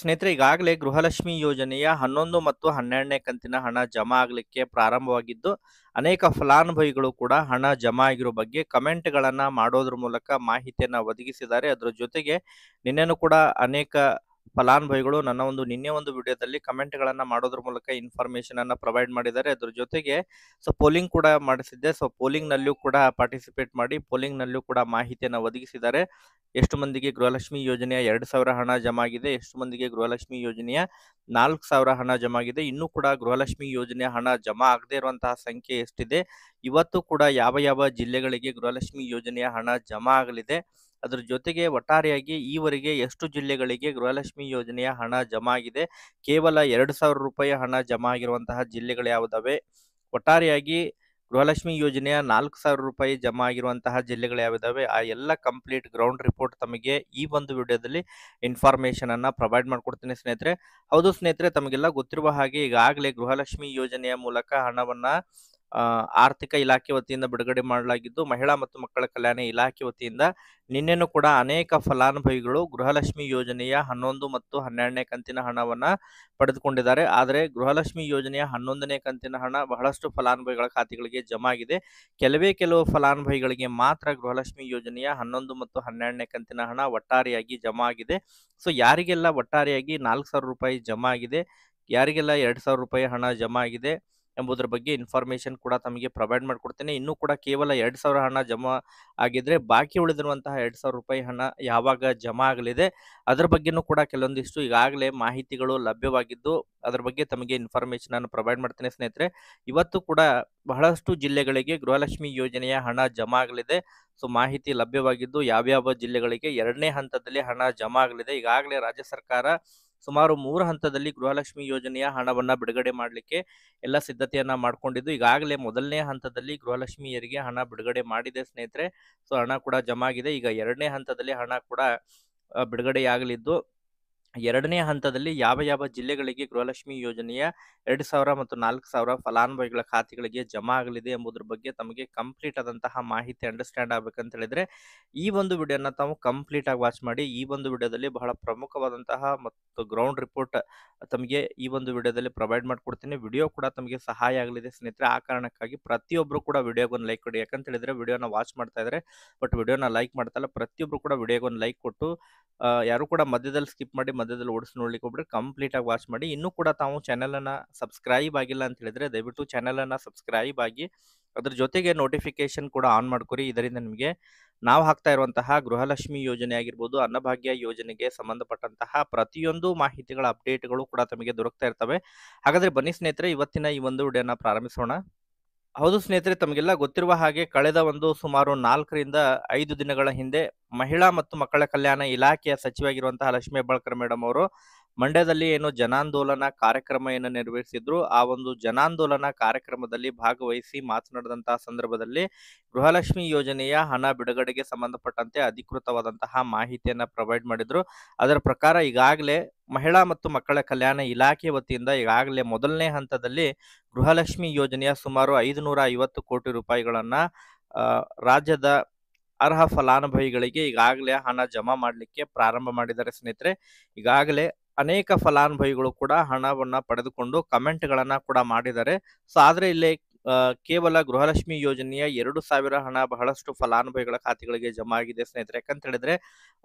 ಸ್ನೇಹಿತರೆ ಈಗಾಗಲೇ ಗೃಹಲಕ್ಷ್ಮಿ ಯೋಜನೆಯ ಹನ್ನೊಂದು ಮತ್ತು ಹನ್ನೆರಡನೇ ಕಂತಿನ ಹಣ ಜಮಾ ಆಗಲಿಕ್ಕೆ ಪ್ರಾರಂಭವಾಗಿದ್ದು ಅನೇಕ ಫಲಾನುಭವಿಗಳು ಕೂಡ ಹಣ ಜಮಾ ಆಗಿರೋ ಬಗ್ಗೆ ಕಮೆಂಟ್ಗಳನ್ನು ಮಾಡೋದ್ರ ಮೂಲಕ ಮಾಹಿತಿಯನ್ನು ಒದಗಿಸಿದ್ದಾರೆ ಅದರ ಜೊತೆಗೆ ನಿನ್ನೆನೂ ಕೂಡ ಅನೇಕ ಫಲಾನುಭವಿಗಳು ನನ್ನ ಒಂದು ನಿನ್ನೆ ಒಂದು ವಿಡಿಯೋದಲ್ಲಿ ಕಮೆಂಟ್ ಗಳನ್ನ ಮಾಡೋದ್ರ ಮೂಲಕ ಇನ್ಫಾರ್ಮೇಶನ್ ಅನ್ನ ಪ್ರೊವೈಡ್ ಮಾಡಿದ್ದಾರೆ ಅದ್ರ ಜೊತೆಗೆ ಸೊ ಪೋಲಿಂಗ್ ಕೂಡ ಮಾಡಿಸಿದ್ದೆ ಸೊ ಪೋಲಿಂಗ್ ನಲ್ಲೂ ಕೂಡ ಪಾರ್ಟಿಸಿಪೇಟ್ ಮಾಡಿ ಪೋಲಿಂಗ್ ನಲ್ಲೂ ಕೂಡ ಮಾಹಿತಿಯನ್ನು ಒದಗಿಸಿದ್ದಾರೆ ಎಷ್ಟು ಮಂದಿಗೆ ಗೃಹಲಕ್ಷ್ಮಿ ಯೋಜನೆಯ ಎರಡು ಸಾವಿರ ಹಣ ಜಮಾ ಆಗಿದೆ ಎಷ್ಟು ಮಂದಿಗೆ ಗೃಹಲಕ್ಷ್ಮಿ ಯೋಜನೆಯ ನಾಲ್ಕು ಸಾವಿರ ಹಣ ಜಮಾ ಆಗಿದೆ ಇನ್ನೂ ಕೂಡ ಗೃಹಲಕ್ಷ್ಮಿ ಯೋಜನೆಯ ಹಣ ಜಮಾ ಆಗದೇ ಇರುವಂತಹ ಸಂಖ್ಯೆ ಎಷ್ಟಿದೆ ಇವತ್ತು ಕೂಡ ಯಾವ ಯಾವ ಜಿಲ್ಲೆಗಳಿಗೆ ಗೃಹಲಕ್ಷ್ಮಿ ಯೋಜನೆಯ ಹಣ ಜಮಾ ಆಗಲಿದೆ ಅದರ ಜೊತೆಗೆ ಒಟ್ಟಾರೆಯಾಗಿ ಈವರೆಗೆ ಎಷ್ಟು ಜಿಲ್ಲೆಗಳಿಗೆ ಗೃಹಲಕ್ಷ್ಮಿ ಯೋಜನೆಯ ಹಣ ಜಮಾ ಆಗಿದೆ ಕೇವಲ ಎರಡು ಸಾವಿರ ರೂಪಾಯಿ ಹಣ ಜಮಾ ಆಗಿರುವಂತಹ ಜಿಲ್ಲೆಗಳು ಯಾವುದವೆ ಒಟ್ಟಾರೆಯಾಗಿ ಗೃಹಲಕ್ಷ್ಮಿ ಯೋಜನೆಯ ನಾಲ್ಕು ಸಾವಿರ ರೂಪಾಯಿ ಜಮಾ ಆಗಿರುವಂತಹ ಜಿಲ್ಲೆಗಳು ಯಾವಿದಾವೆ ಆ ಎಲ್ಲ ಕಂಪ್ಲೀಟ್ ಗ್ರೌಂಡ್ ರಿಪೋರ್ಟ್ ತಮಗೆ ಈ ಒಂದು ವಿಡಿಯೋದಲ್ಲಿ ಇನ್ಫಾರ್ಮೇಶನ್ ಅನ್ನ ಪ್ರೊವೈಡ್ ಮಾಡ್ಕೊಡ್ತೀನಿ ಸ್ನೇಹಿತರೆ ಹೌದು ಸ್ನೇಹಿತರೆ ತಮಗೆಲ್ಲ ಗೊತ್ತಿರುವ ಹಾಗೆ ಈಗಾಗಲೇ ಗೃಹಲಕ್ಷ್ಮಿ ಯೋಜನೆಯ ಮೂಲಕ ಹಣವನ್ನ ಆರ್ಥಿಕ ಇಲಾಖೆ ವತಿಯಿಂದ ಬಿಡುಗಡೆ ಮಾಡಲಾಗಿದ್ದು ಮಹಿಳಾ ಮತ್ತು ಮಕ್ಕಳ ಕಲ್ಯಾಣ ಇಲಾಖೆ ವತಿಯಿಂದ ನಿನ್ನೆನೂ ಕೂಡ ಅನೇಕ ಫಲಾನುಭವಿಗಳು ಗೃಹಲಕ್ಷ್ಮಿ ಯೋಜನೆಯ ಹನ್ನೊಂದು ಮತ್ತು ಹನ್ನೆರಡನೇ ಕಂತಿನ ಹಣವನ್ನ ಪಡೆದುಕೊಂಡಿದ್ದಾರೆ ಆದರೆ ಗೃಹಲಕ್ಷ್ಮಿ ಯೋಜನೆಯ ಹನ್ನೊಂದನೇ ಕಂತಿನ ಹಣ ಬಹಳಷ್ಟು ಫಲಾನುಭವಿಗಳ ಖಾತೆಗಳಿಗೆ ಜಮಾ ಆಗಿದೆ ಕೆಲವೇ ಕೆಲವು ಫಲಾನುಭವಿಗಳಿಗೆ ಮಾತ್ರ ಗೃಹಲಕ್ಷ್ಮಿ ಯೋಜನೆಯ ಹನ್ನೊಂದು ಮತ್ತು ಹನ್ನೆರಡನೇ ಕಂತಿನ ಹಣ ಒಟ್ಟಾರೆಯಾಗಿ ಜಮಾ ಆಗಿದೆ ಸೊ ಯಾರಿಗೆಲ್ಲ ಒಟ್ಟಾರೆಯಾಗಿ ನಾಲ್ಕು ಸಾವಿರ ರೂಪಾಯಿ ಜಮಾ ಆಗಿದೆ ಯಾರಿಗೆಲ್ಲ ಎರಡು ಸಾವಿರ ರೂಪಾಯಿ ಹಣ ಜಮಾ ಆಗಿದೆ ಎಂಬುದರ ಬಗ್ಗೆ ಇನ್ಫಾರ್ಮೇಶನ್ ಕೂಡ ತಮಗೆ ಪ್ರೊವೈಡ್ ಮಾಡಿಕೊಡ್ತೇನೆ ಇನ್ನೂ ಕೂಡ ಕೇವಲ ಎರಡು ಸಾವಿರ ಹಣ ಜಮಾ ಆಗಿದ್ರೆ ಬಾಕಿ ಉಳಿದಿರುವಂತಹ ಎರಡು ಸಾವಿರ ರೂಪಾಯಿ ಹಣ ಯಾವಾಗ ಜಮಾ ಆಗಲಿದೆ ಅದರ ಬಗ್ಗೆನೂ ಕೂಡ ಕೆಲವೊಂದಿಷ್ಟು ಈಗಾಗಲೇ ಮಾಹಿತಿಗಳು ಲಭ್ಯವಾಗಿದ್ದು ಅದರ ಬಗ್ಗೆ ತಮಗೆ ಇನ್ಫಾರ್ಮೇಷನ್ ಅನ್ನು ಪ್ರೊವೈಡ್ ಮಾಡ್ತೇನೆ ಸ್ನೇಹಿತರೆ ಇವತ್ತು ಕೂಡ ಬಹಳಷ್ಟು ಜಿಲ್ಲೆಗಳಿಗೆ ಗೃಹಲಕ್ಷ್ಮಿ ಯೋಜನೆಯ ಹಣ ಜಮಾ ಆಗಲಿದೆ ಸೊ ಮಾಹಿತಿ ಲಭ್ಯವಾಗಿದ್ದು ಯಾವ್ಯಾವ ಜಿಲ್ಲೆಗಳಿಗೆ ಎರಡನೇ ಹಂತದಲ್ಲಿ ಹಣ ಜಮಾ ಆಗಲಿದೆ ಈಗಾಗಲೇ ರಾಜ್ಯ ಸರ್ಕಾರ ಸುಮಾರು ಮೂರು ಹಂತದಲ್ಲಿ ಗೃಹಲಕ್ಷ್ಮಿ ಯೋಜನೆಯ ಹಣವನ್ನ ಬಿಡುಗಡೆ ಮಾಡಲಿಕ್ಕೆ ಎಲ್ಲ ಸಿದ್ಧತೆಯನ್ನ ಮಾಡಿಕೊಂಡಿದ್ದು ಈಗಾಗಲೇ ಮೊದಲನೇ ಹಂತದಲ್ಲಿ ಗೃಹಲಕ್ಷ್ಮಿಯರಿಗೆ ಹಣ ಬಿಡುಗಡೆ ಮಾಡಿದೆ ಸ್ನೇಹಿತರೆ ಸೊ ಹಣ ಕೂಡ ಜಮಾಗಿದೆ ಈಗ ಎರಡನೇ ಹಂತದಲ್ಲಿ ಹಣ ಕೂಡ ಬಿಡುಗಡೆಯಾಗಲಿದ್ದು ಎರಡನೇ ಹಂತದಲ್ಲಿ ಯಾವ ಯಾವ ಜಿಲ್ಲೆಗಳಿಗೆ ಗೃಹಲಕ್ಷ್ಮಿ ಯೋಜನೆಯ ಎರಡು ಸಾವಿರ ಮತ್ತು ನಾಲ್ಕು ಸಾವಿರ ಫಲಾನುಭವಿಗಳ ಖಾತೆಗಳಿಗೆ ಜಮಾ ಆಗಲಿದೆ ಎಂಬುದ್ರ ಬಗ್ಗೆ ತಮಗೆ ಕಂಪ್ಲೀಟ್ ಆದಂತಹ ಮಾಹಿತಿ ಅಂಡರ್ಸ್ಟ್ಯಾಂಡ್ ಆಗ್ಬೇಕಂತ ಹೇಳಿದ್ರೆ ಈ ಒಂದು ವಿಡಿಯೋನ ತಾವು ಕಂಪ್ಲೀಟ್ ಆಗಿ ವಾಚ್ ಮಾಡಿ ಈ ಒಂದು ವಿಡಿಯೋದಲ್ಲಿ ಬಹಳ ಪ್ರಮುಖವಾದಂತಹ ಮತ್ತು ಗ್ರೌಂಡ್ ರಿಪೋರ್ಟ್ ತಮಗೆ ಈ ಒಂದು ವಿಡಿಯೋದಲ್ಲಿ ಪ್ರೊವೈಡ್ ಮಾಡಿಕೊಡ್ತೀನಿ ವಿಡಿಯೋ ಕೂಡ ತಮಗೆ ಸಹಾಯ ಆಗಲಿದೆ ಸ್ನೇಹಿತರೆ ಆ ಕಾರಣಕ್ಕಾಗಿ ಪ್ರತಿಯೊಬ್ಬರು ಕೂಡ ವಿಡಿಯೋಗೊಂದು ಲೈಕ್ ಕೊಡಿ ಯಾಕಂತ ಹೇಳಿದ್ರೆ ವಿಡಿಯೋನ ವಾಚ್ ಮಾಡ್ತಾ ಇದ್ದಾರೆ ಬಟ್ ವಿಡಿಯೋನ ಲೈಕ್ ಮಾಡ್ತಾ ಪ್ರತಿಯೊಬ್ಬರು ಕೂಡ ವಿಡಿಯೋಗೊಂದು ಲೈಕ್ ಕೊಟ್ಟು ಯಾರು ಕೂಡ ಮಧ್ಯದಲ್ಲಿ ಸ್ಕಿಪ್ ಮಾಡಿ ಮಧ್ಯದಲ್ಲಿ ಓಡಿಸಿ ನೋಡ್ಲಿಕ್ಕೆ ಹೋಗ್ಬಿಟ್ಟು ಕಂಪ್ಲೀಟ್ ಆಗಿ ವಾಚ್ ಮಾಡಿ ಇನ್ನೂ ಕೂಡ ತಾವು ಅನ್ನ ಸಬ್ಸ್ಕ್ರೈಬ್ ಆಗಿಲ್ಲ ಅಂತ ಹೇಳಿದ್ರೆ ದಯವಿಟ್ಟು ಅನ್ನ ಸಬ್ಸ್ಕ್ರೈಬ್ ಆಗಿ ಅದ್ರ ಜೊತೆಗೆ ನೋಟಿಫಿಕೇಶನ್ ಕೂಡ ಆನ್ ಮಾಡ್ಕೊರಿ ಇದರಿಂದ ನಿಮಗೆ ನಾವು ಹಾಕ್ತಾ ಇರುವಂತಹ ಗೃಹಲಕ್ಷ್ಮಿ ಯೋಜನೆ ಆಗಿರ್ಬೋದು ಅನ್ನಭಾಗ್ಯ ಯೋಜನೆಗೆ ಸಂಬಂಧಪಟ್ಟಂತಹ ಪ್ರತಿಯೊಂದು ಮಾಹಿತಿಗಳ ಅಪ್ಡೇಟ್ಗಳು ಕೂಡ ತಮಗೆ ದೊರಕ್ತಾ ಇರ್ತವೆ ಹಾಗಾದ್ರೆ ಬನ್ನಿ ಸ್ನೇಹಿತರೆ ಇವತ್ತಿನ ಈ ಒಂದು ವಿಡಿಯೋನ ಪ್ರಾರಂಭಿಸೋಣ ಹೌದು ಸ್ನೇಹಿತರೆ ತಮಗೆಲ್ಲ ಗೊತ್ತಿರುವ ಹಾಗೆ ಕಳೆದ ಒಂದು ಸುಮಾರು ನಾಲ್ಕರಿಂದ ಐದು ದಿನಗಳ ಹಿಂದೆ ಮಹಿಳಾ ಮತ್ತು ಮಕ್ಕಳ ಕಲ್ಯಾಣ ಇಲಾಖೆಯ ಆಗಿರುವಂತಹ ಲಕ್ಷ್ಮೀ ಹೆಬ್ಬಾಳ್ಕರ್ ಮೇಡಮ್ ಅವರು ಮಂಡ್ಯದಲ್ಲಿ ಏನು ಜನಾಂದೋಲನ ಕಾರ್ಯಕ್ರಮ ಏನು ನಿರ್ವಹಿಸಿದ್ರು ಆ ಒಂದು ಜನಾಂದೋಲನ ಕಾರ್ಯಕ್ರಮದಲ್ಲಿ ಭಾಗವಹಿಸಿ ಮಾತನಾಡಿದಂತಹ ಸಂದರ್ಭದಲ್ಲಿ ಗೃಹಲಕ್ಷ್ಮಿ ಯೋಜನೆಯ ಹಣ ಬಿಡುಗಡೆಗೆ ಸಂಬಂಧಪಟ್ಟಂತೆ ಅಧಿಕೃತವಾದಂತಹ ಮಾಹಿತಿಯನ್ನ ಪ್ರೊವೈಡ್ ಮಾಡಿದ್ರು ಅದರ ಪ್ರಕಾರ ಈಗಾಗಲೇ ಮಹಿಳಾ ಮತ್ತು ಮಕ್ಕಳ ಕಲ್ಯಾಣ ಇಲಾಖೆ ವತಿಯಿಂದ ಈಗಾಗಲೇ ಮೊದಲನೇ ಹಂತದಲ್ಲಿ ಗೃಹಲಕ್ಷ್ಮಿ ಯೋಜನೆಯ ಸುಮಾರು ಐದು ನೂರ ಐವತ್ತು ಕೋಟಿ ರೂಪಾಯಿಗಳನ್ನ ರಾಜ್ಯದ ಅರ್ಹ ಫಲಾನುಭವಿಗಳಿಗೆ ಈಗಾಗಲೇ ಹಣ ಜಮಾ ಮಾಡಲಿಕ್ಕೆ ಪ್ರಾರಂಭ ಮಾಡಿದ್ದಾರೆ ಸ್ನೇಹಿತರೆ ಈಗಾಗಲೇ ಅನೇಕ ಫಲಾನುಭವಿಗಳು ಕೂಡ ಹಣವನ್ನ ಪಡೆದುಕೊಂಡು ಕಮೆಂಟ್ಗಳನ್ನ ಕೂಡ ಮಾಡಿದ್ದಾರೆ ಸೊ ಆದ್ರೆ ಇಲ್ಲಿ ಕೇವಲ ಗೃಹಲಕ್ಷ್ಮಿ ಯೋಜನೆಯ ಎರಡು ಸಾವಿರ ಹಣ ಬಹಳಷ್ಟು ಫಲಾನುಭವಿಗಳ ಖಾತೆಗಳಿಗೆ ಜಮಾ ಆಗಿದೆ ಸ್ನೇಹಿತರೆ ಯಾಕಂತ ಹೇಳಿದ್ರೆ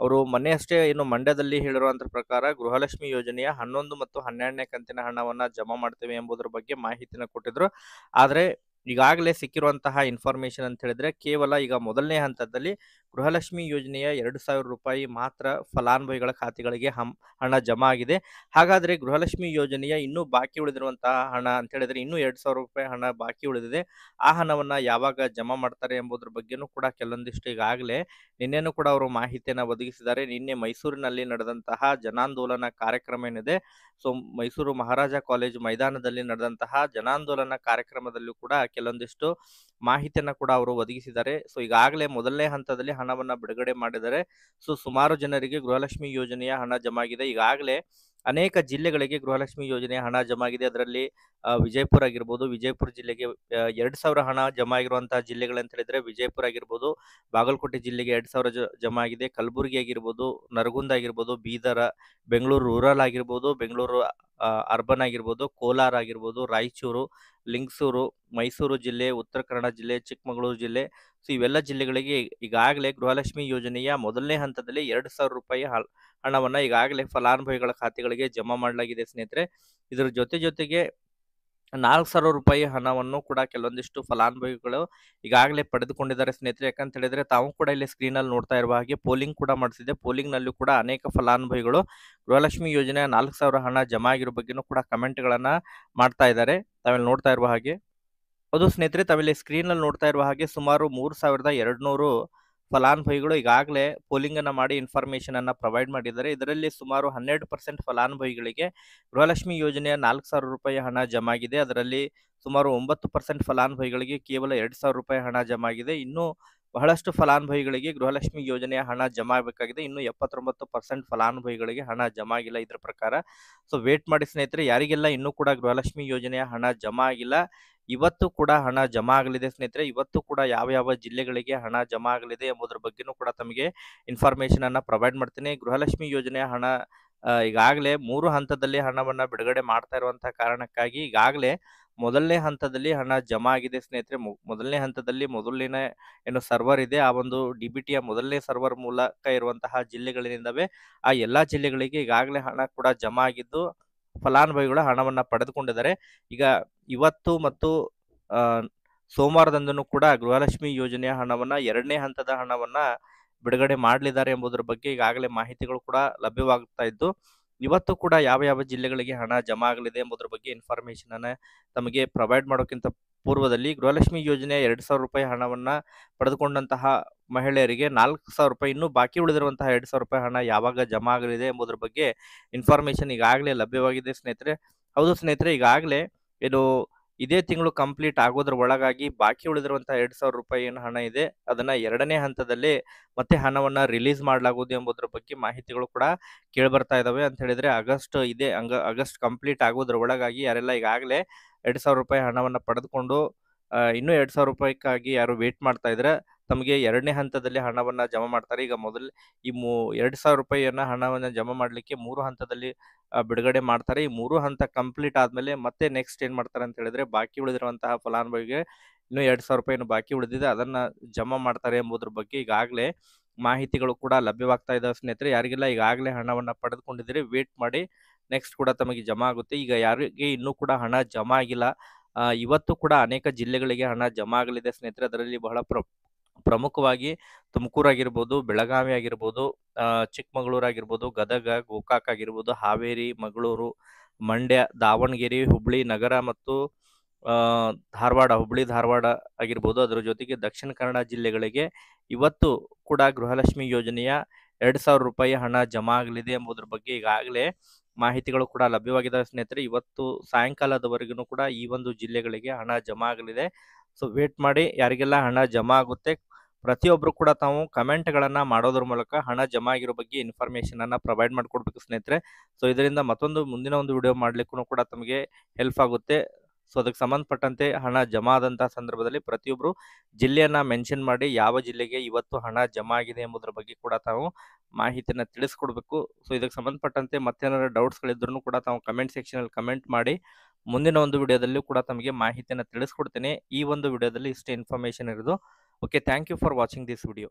ಅವರು ಮೊನ್ನೆಯಷ್ಟೇ ಏನು ಮಂಡ್ಯದಲ್ಲಿ ಹೇಳಿರುವಂತ ಪ್ರಕಾರ ಗೃಹಲಕ್ಷ್ಮಿ ಯೋಜನೆಯ ಹನ್ನೊಂದು ಮತ್ತು ಹನ್ನೆರಡನೇ ಕಂತಿನ ಹಣವನ್ನ ಜಮಾ ಮಾಡ್ತೇವೆ ಎಂಬುದರ ಬಗ್ಗೆ ಮಾಹಿತಿನ ಕೊಟ್ಟಿದ್ರು ಆದ್ರೆ ಈಗಾಗಲೇ ಸಿಕ್ಕಿರುವಂತಹ ಇನ್ಫಾರ್ಮೇಶನ್ ಅಂತ ಹೇಳಿದ್ರೆ ಕೇವಲ ಈಗ ಮೊದಲನೇ ಹಂತದಲ್ಲಿ ಗೃಹಲಕ್ಷ್ಮಿ ಯೋಜನೆಯ ಎರಡು ಸಾವಿರ ರೂಪಾಯಿ ಮಾತ್ರ ಫಲಾನುಭವಿಗಳ ಖಾತೆಗಳಿಗೆ ಹಣ ಜಮಾ ಆಗಿದೆ ಹಾಗಾದರೆ ಗೃಹಲಕ್ಷ್ಮಿ ಯೋಜನೆಯ ಇನ್ನೂ ಬಾಕಿ ಉಳಿದಿರುವಂತಹ ಹಣ ಅಂತ ಹೇಳಿದ್ರೆ ಇನ್ನೂ ಎರಡು ಸಾವಿರ ರೂಪಾಯಿ ಹಣ ಬಾಕಿ ಉಳಿದಿದೆ ಆ ಹಣವನ್ನು ಯಾವಾಗ ಜಮಾ ಮಾಡ್ತಾರೆ ಎಂಬುದ್ರ ಬಗ್ಗೆನೂ ಕೂಡ ಕೆಲವೊಂದಿಷ್ಟು ಈಗಾಗಲೇ ನಿನ್ನೆನೂ ಕೂಡ ಅವರು ಮಾಹಿತಿಯನ್ನು ಒದಗಿಸಿದ್ದಾರೆ ನಿನ್ನೆ ಮೈಸೂರಿನಲ್ಲಿ ನಡೆದಂತಹ ಜನಾಂದೋಲನ ಕಾರ್ಯಕ್ರಮ ಏನಿದೆ ಸೊ ಮೈಸೂರು ಮಹಾರಾಜ ಕಾಲೇಜ್ ಮೈದಾನದಲ್ಲಿ ನಡೆದಂತಹ ಜನಾಂದೋಲನ ಕಾರ್ಯಕ್ರಮದಲ್ಲೂ ಕೂಡ ಕೆಲವೊಂದಿಷ್ಟು ಮಾಹಿತಿಯನ್ನ ಕೂಡ ಅವರು ಒದಗಿಸಿದ್ದಾರೆ ಸೊ ಈಗಾಗಲೇ ಮೊದಲನೇ ಹಂತದಲ್ಲಿ ಹಣವನ್ನ ಬಿಡುಗಡೆ ಮಾಡಿದ್ದಾರೆ ಸೊ ಸುಮಾರು ಜನರಿಗೆ ಗೃಹಲಕ್ಷ್ಮಿ ಯೋಜನೆಯ ಹಣ ಜಮಾಗಿದೆ ಈಗಾಗಲೇ ಅನೇಕ ಜಿಲ್ಲೆಗಳಿಗೆ ಗೃಹಲಕ್ಷ್ಮಿ ಯೋಜನೆಯ ಹಣ ಜಮಾಗಿದೆ ಅದರಲ್ಲಿ ವಿಜಯಪುರ ಆಗಿರ್ಬೋದು ವಿಜಯಪುರ ಜಿಲ್ಲೆಗೆ ಎರಡ್ ಸಾವಿರ ಹಣ ಜಮಾ ಆಗಿರುವಂತಹ ಜಿಲ್ಲೆಗಳಂತ ಹೇಳಿದ್ರೆ ವಿಜಯಪುರ ಆಗಿರ್ಬೋದು ಬಾಗಲಕೋಟೆ ಜಿಲ್ಲೆಗೆ ಎರಡ್ ಸಾವಿರ ಜಮಾ ಆಗಿದೆ ಕಲಬುರಗಿ ಆಗಿರ್ಬೋದು ನರಗುಂದ ಆಗಿರ್ಬೋದು ಬೀದರ ಬೆಂಗಳೂರು ರೂರಲ್ ಆಗಿರ್ಬೋದು ಬೆಂಗಳೂರು ಅರ್ಬನ್ ಆಗಿರ್ಬೋದು ಕೋಲಾರ ಆಗಿರ್ಬೋದು ರಾಯಚೂರು ಲಿಂಗಸೂರು ಮೈಸೂರು ಜಿಲ್ಲೆ ಉತ್ತರ ಕನ್ನಡ ಜಿಲ್ಲೆ ಚಿಕ್ಕಮಗಳೂರು ಜಿಲ್ಲೆ ಸೊ ಇವೆಲ್ಲ ಜಿಲ್ಲೆಗಳಿಗೆ ಈಗಾಗಲೇ ಗೃಹಲಕ್ಷ್ಮಿ ಯೋಜನೆಯ ಮೊದಲನೇ ಹಂತದಲ್ಲಿ ಎರಡು ಸಾವಿರ ರೂಪಾಯಿ ಹಣವನ್ನು ಈಗಾಗಲೇ ಫಲಾನುಭವಿಗಳ ಖಾತೆಗಳಿಗೆ ಜಮಾ ಮಾಡಲಾಗಿದೆ ಸ್ನೇಹಿತರೆ ಇದರ ಜೊತೆ ಜೊತೆಗೆ ನಾಲ್ಕು ಸಾವಿರ ರೂಪಾಯಿ ಹಣವನ್ನು ಕೂಡ ಕೆಲವೊಂದಿಷ್ಟು ಫಲಾನುಭವಿಗಳು ಈಗಾಗಲೇ ಪಡೆದುಕೊಂಡಿದ್ದಾರೆ ಸ್ನೇಹಿತರೆ ಯಾಕಂತ ಹೇಳಿದ್ರೆ ತಾವು ಕೂಡ ಇಲ್ಲಿ ಸ್ಕ್ರೀನ್ ಅಲ್ಲಿ ನೋಡ್ತಾ ಇರುವ ಹಾಗೆ ಪೋಲಿಂಗ್ ಕೂಡ ಮಾಡಿಸಿದೆ ಪೋಲಿಂಗ್ ನಲ್ಲಿ ಕೂಡ ಅನೇಕ ಫಲಾನುಭವಿಗಳು ಗೃಹಲಕ್ಷ್ಮಿ ಯೋಜನೆಯ ನಾಲ್ಕು ಸಾವಿರ ಹಣ ಜಮಾ ಆಗಿರೋ ಬಗ್ಗೆನೂ ಕೂಡ ಕಮೆಂಟ್ ಗಳನ್ನ ಮಾಡ್ತಾ ಇದ್ದಾರೆ ತಾವೆಲ್ಲ ನೋಡ್ತಾ ಇರುವ ಹಾಗೆ ಅದು ಸ್ನೇಹಿತರೆ ತಾವಿಲ್ಲಿ ಸ್ಕ್ರೀನ್ ಅಲ್ಲಿ ನೋಡ್ತಾ ಇರುವ ಹಾಗೆ ಸುಮಾರು ಮೂರು ಸಾವಿರದ ನೂರು ಫಲಾನುಭವಿಗಳು ಈಗಾಗಲೇ ಪೋಲಿಂಗ್ ಅನ್ನ ಮಾಡಿ ಇನ್ಫಾರ್ಮೇಶನ್ ಅನ್ನು ಪ್ರೊವೈಡ್ ಮಾಡಿದ್ದಾರೆ ಇದರಲ್ಲಿ ಸುಮಾರು ಹನ್ನೆರಡು ಪರ್ಸೆಂಟ್ ಫಲಾನುಭವಿಗಳಿಗೆ ಗೃಹಲಕ್ಷ್ಮಿ ಯೋಜನೆಯ ನಾಲ್ಕು ಸಾವಿರ ರೂಪಾಯಿ ಹಣ ಜಮಾಗಿದೆ ಅದರಲ್ಲಿ ಸುಮಾರು ಒಂಬತ್ತು ಪರ್ಸೆಂಟ್ ಫಲಾನುಭವಿಗಳಿಗೆ ಕೇವಲ ಎರಡು ಸಾವಿರ ರೂಪಾಯಿ ಹಣ ಜಮಾಗಿದೆ ಇನ್ನು ಬಹಳಷ್ಟು ಫಲಾನುಭವಿಗಳಿಗೆ ಗೃಹಲಕ್ಷ್ಮಿ ಯೋಜನೆಯ ಹಣ ಜಮಾ ಆಗಬೇಕಾಗಿದೆ ಇನ್ನು ಎಪ್ಪತ್ತೊಂಬತ್ತು ಪರ್ಸೆಂಟ್ ಫಲಾನುಭವಿಗಳಿಗೆ ಹಣ ಜಮಾ ಆಗಿಲ್ಲ ಇದರ ಪ್ರಕಾರ ಸೊ ವೇಟ್ ಮಾಡಿ ಸ್ನೇಹಿತರೆ ಯಾರಿಗೆಲ್ಲ ಇನ್ನೂ ಕೂಡ ಗೃಹಲಕ್ಷ್ಮಿ ಯೋಜನೆಯ ಹಣ ಜಮಾ ಆಗಿಲ್ಲ ಇವತ್ತು ಕೂಡ ಹಣ ಜಮಾ ಆಗಲಿದೆ ಸ್ನೇಹಿತರೆ ಇವತ್ತು ಕೂಡ ಯಾವ ಯಾವ ಜಿಲ್ಲೆಗಳಿಗೆ ಹಣ ಜಮಾ ಆಗಲಿದೆ ಎಂಬುದರ ಬಗ್ಗೆನೂ ಕೂಡ ತಮಗೆ ಇನ್ಫಾರ್ಮೇಶನ್ ಅನ್ನ ಪ್ರೊವೈಡ್ ಮಾಡ್ತೀನಿ ಗೃಹಲಕ್ಷ್ಮಿ ಯೋಜನೆಯ ಹಣ ಈಗಾಗಲೇ ಮೂರು ಹಂತದಲ್ಲಿ ಹಣವನ್ನು ಬಿಡುಗಡೆ ಮಾಡ್ತಾ ಇರುವಂತಹ ಕಾರಣಕ್ಕಾಗಿ ಈಗಾಗಲೇ ಮೊದಲನೇ ಹಂತದಲ್ಲಿ ಹಣ ಜಮಾ ಆಗಿದೆ ಸ್ನೇಹಿತರೆ ಮೊದಲನೇ ಹಂತದಲ್ಲಿ ಮೊದಲಿನ ಏನು ಸರ್ವರ್ ಇದೆ ಆ ಒಂದು ಡಿ ಬಿ ಟಿಯ ಮೊದಲನೇ ಸರ್ವರ್ ಮೂಲಕ ಇರುವಂತಹ ಜಿಲ್ಲೆಗಳಿಂದವೇ ಆ ಎಲ್ಲಾ ಜಿಲ್ಲೆಗಳಿಗೆ ಈಗಾಗಲೇ ಹಣ ಕೂಡ ಜಮಾ ಆಗಿದ್ದು ಫಲಾನುಭವಿಗಳು ಹಣವನ್ನ ಪಡೆದುಕೊಂಡಿದ್ದಾರೆ ಈಗ ಇವತ್ತು ಮತ್ತು ಸೋಮವಾರದಂದನೂ ಕೂಡ ಗೃಹಲಕ್ಷ್ಮಿ ಯೋಜನೆಯ ಹಣವನ್ನ ಎರಡನೇ ಹಂತದ ಹಣವನ್ನ ಬಿಡುಗಡೆ ಮಾಡಲಿದ್ದಾರೆ ಎಂಬುದರ ಬಗ್ಗೆ ಈಗಾಗಲೇ ಮಾಹಿತಿಗಳು ಕೂಡ ಲಭ್ಯವಾಗ್ತಾ ಇದ್ದು ಇವತ್ತು ಕೂಡ ಯಾವ ಯಾವ ಜಿಲ್ಲೆಗಳಿಗೆ ಹಣ ಜಮಾ ಆಗಲಿದೆ ಎಂಬುದರ ಬಗ್ಗೆ ಇನ್ಫಾರ್ಮೇಷನ್ ಅನ್ನ ತಮಗೆ ಪ್ರೊವೈಡ್ ಮಾಡೋಕ್ಕಿಂತ ಪೂರ್ವದಲ್ಲಿ ಗೃಹಲಕ್ಷ್ಮಿ ಯೋಜನೆ ಎರಡು ಸಾವಿರ ರೂಪಾಯಿ ಹಣವನ್ನ ಪಡೆದುಕೊಂಡಂತಹ ಮಹಿಳೆಯರಿಗೆ ನಾಲ್ಕು ಸಾವಿರ ರೂಪಾಯಿ ಇನ್ನೂ ಬಾಕಿ ಉಳಿದಿರುವಂತಹ ಎರಡು ಸಾವಿರ ರೂಪಾಯಿ ಹಣ ಯಾವಾಗ ಜಮಾ ಆಗಲಿದೆ ಎಂಬುದರ ಬಗ್ಗೆ ಇನ್ಫಾರ್ಮೇಷನ್ ಈಗಾಗಲೇ ಲಭ್ಯವಾಗಿದೆ ಸ್ನೇಹಿತರೆ ಹೌದು ಸ್ನೇಹಿತರೆ ಈಗಾಗಲೇ ಏನು ಇದೇ ತಿಂಗಳು ಕಂಪ್ಲೀಟ್ ಆಗೋದ್ರ ಒಳಗಾಗಿ ಬಾಕಿ ಉಳಿದಿರುವಂತಹ ಎರಡ್ ಸಾವಿರ ರೂಪಾಯಿ ಏನು ಹಣ ಇದೆ ಅದನ್ನ ಎರಡನೇ ಹಂತದಲ್ಲಿ ಮತ್ತೆ ಹಣವನ್ನ ರಿಲೀಸ್ ಮಾಡಲಾಗುವುದು ಎಂಬುದರ ಬಗ್ಗೆ ಮಾಹಿತಿಗಳು ಕೂಡ ಕೇಳ್ಬರ್ತಾ ಇದಾವೆ ಅಂತ ಹೇಳಿದ್ರೆ ಆಗಸ್ಟ್ ಇದೇ ಅಂಗ ಆಗಸ್ಟ್ ಕಂಪ್ಲೀಟ್ ಆಗೋದ್ರ ಒಳಗಾಗಿ ಯಾರೆಲ್ಲ ಈಗಾಗಲೇ ಎರಡ್ ಸಾವಿರ ರೂಪಾಯಿ ಹಣವನ್ನ ಪಡೆದುಕೊಂಡು ಇನ್ನೂ ಎರಡ್ ಸಾವಿರ ರೂಪಾಯಿಗಾಗಿ ಯಾರು ವೇಟ್ ಮಾಡ್ತಾ ಇದ್ರೆ ತಮಗೆ ಎರಡನೇ ಹಂತದಲ್ಲಿ ಹಣವನ್ನ ಜಮಾ ಮಾಡ್ತಾರೆ ಈಗ ಮೊದಲು ಈ ಮೂ ಎರಡು ಸಾವಿರ ರೂಪಾಯಿಯನ್ನ ಹಣವನ್ನ ಜಮಾ ಮಾಡಲಿಕ್ಕೆ ಮೂರು ಹಂತದಲ್ಲಿ ಬಿಡುಗಡೆ ಮಾಡ್ತಾರೆ ಈ ಮೂರು ಹಂತ ಕಂಪ್ಲೀಟ್ ಆದಮೇಲೆ ಮತ್ತೆ ನೆಕ್ಸ್ಟ್ ಏನು ಮಾಡ್ತಾರೆ ಅಂತ ಹೇಳಿದ್ರೆ ಬಾಕಿ ಉಳಿದಿರುವಂತಹ ಫಲಾನುಭವಿಗೆ ಇನ್ನು ಎರಡು ಸಾವಿರ ರೂಪಾಯಿನ ಬಾಕಿ ಉಳಿದಿದೆ ಅದನ್ನ ಜಮಾ ಮಾಡ್ತಾರೆ ಎಂಬುದ್ರ ಬಗ್ಗೆ ಈಗಾಗಲೇ ಮಾಹಿತಿಗಳು ಕೂಡ ಲಭ್ಯವಾಗ್ತಾ ಇದ್ದಾವೆ ಸ್ನೇಹಿತರೆ ಯಾರಿಗೆಲ್ಲ ಈಗಾಗಲೇ ಹಣವನ್ನು ಪಡೆದುಕೊಂಡಿದ್ರೆ ವೇಟ್ ಮಾಡಿ ನೆಕ್ಸ್ಟ್ ಕೂಡ ತಮಗೆ ಜಮಾ ಆಗುತ್ತೆ ಈಗ ಯಾರಿಗೆ ಇನ್ನೂ ಕೂಡ ಹಣ ಜಮಾ ಆಗಿಲ್ಲ ಇವತ್ತು ಕೂಡ ಅನೇಕ ಜಿಲ್ಲೆಗಳಿಗೆ ಹಣ ಜಮಾ ಆಗಲಿದೆ ಸ್ನೇಹಿತರೆ ಅದರಲ್ಲಿ ಬಹಳ ಪ್ರ ಪ್ರಮುಖವಾಗಿ ತುಮಕೂರು ಆಗಿರ್ಬೋದು ಬೆಳಗಾವಿ ಆಗಿರ್ಬೋದು ಚಿಕ್ಕಮಗಳೂರು ಆಗಿರ್ಬೋದು ಗದಗ ಗೋಕಾಕ್ ಆಗಿರ್ಬೋದು ಹಾವೇರಿ ಮಗಳೂರು ಮಂಡ್ಯ ದಾವಣಗೆರೆ ಹುಬ್ಳಿ ನಗರ ಮತ್ತು ಧಾರವಾಡ ಹುಬ್ಳಿ ಧಾರವಾಡ ಆಗಿರ್ಬೋದು ಅದರ ಜೊತೆಗೆ ದಕ್ಷಿಣ ಕನ್ನಡ ಜಿಲ್ಲೆಗಳಿಗೆ ಇವತ್ತು ಕೂಡ ಗೃಹಲಕ್ಷ್ಮಿ ಯೋಜನೆಯ ಎರಡು ಸಾವಿರ ರೂಪಾಯಿ ಹಣ ಜಮಾ ಆಗಲಿದೆ ಎಂಬುದರ ಬಗ್ಗೆ ಈಗಾಗಲೇ ಮಾಹಿತಿಗಳು ಕೂಡ ಲಭ್ಯವಾಗಿದೆ ಸ್ನೇಹಿತರೆ ಇವತ್ತು ಸಾಯಂಕಾಲದವರೆಗೂ ಕೂಡ ಈ ಒಂದು ಜಿಲ್ಲೆಗಳಿಗೆ ಹಣ ಜಮಾ ಆಗಲಿದೆ ಸೊ ವೇಟ್ ಮಾಡಿ ಯಾರಿಗೆಲ್ಲ ಹಣ ಜಮಾ ಆಗುತ್ತೆ ಪ್ರತಿಯೊಬ್ಬರು ಕೂಡ ತಾವು ಕಮೆಂಟ್ಗಳನ್ನು ಮಾಡೋದ್ರ ಮೂಲಕ ಹಣ ಜಮಾ ಆಗಿರೋ ಬಗ್ಗೆ ಇನ್ಫಾರ್ಮೇಷನನ್ನು ಪ್ರೊವೈಡ್ ಮಾಡಿಕೊಡ್ಬೇಕು ಸ್ನೇಹಿತರೆ ಸೊ ಇದರಿಂದ ಮತ್ತೊಂದು ಮುಂದಿನ ಒಂದು ವಿಡಿಯೋ ಮಾಡಲಿಕ್ಕೂ ಕೂಡ ತಮಗೆ ಹೆಲ್ಪ್ ಆಗುತ್ತೆ ಸೊ ಅದಕ್ಕೆ ಸಂಬಂಧಪಟ್ಟಂತೆ ಹಣ ಜಮಾ ಆದಂತಹ ಸಂದರ್ಭದಲ್ಲಿ ಪ್ರತಿಯೊಬ್ಬರು ಜಿಲ್ಲೆಯನ್ನ ಮೆನ್ಷನ್ ಮಾಡಿ ಯಾವ ಜಿಲ್ಲೆಗೆ ಇವತ್ತು ಹಣ ಜಮಾ ಆಗಿದೆ ಎಂಬುದರ ಬಗ್ಗೆ ಕೂಡ ತಾವು ಮಾಹಿತಿಯನ್ನು ತಿಳಿಸ್ಕೊಡ್ಬೇಕು ಸೊ ಇದಕ್ಕೆ ಸಂಬಂಧಪಟ್ಟಂತೆ ಮತ್ತೇನಾದ್ರೂ ಗಳಿದ್ರು ಕೂಡ ತಾವು ಕಮೆಂಟ್ ಸೆಕ್ಷನಲ್ಲಿ ಕಮೆಂಟ್ ಮಾಡಿ ಮುಂದಿನ ಒಂದು ವಿಡಿಯೋದಲ್ಲಿ ಕೂಡ ತಮಗೆ ಮಾಹಿತಿಯನ್ನು ತಿಳಿಸ್ಕೊಡ್ತೇನೆ ಈ ಒಂದು ವಿಡಿಯೋದಲ್ಲಿ ಇಷ್ಟೇ ಇನ್ಫಾರ್ಮೇಷನ್ ಇರೋದು okay thank you for watching this video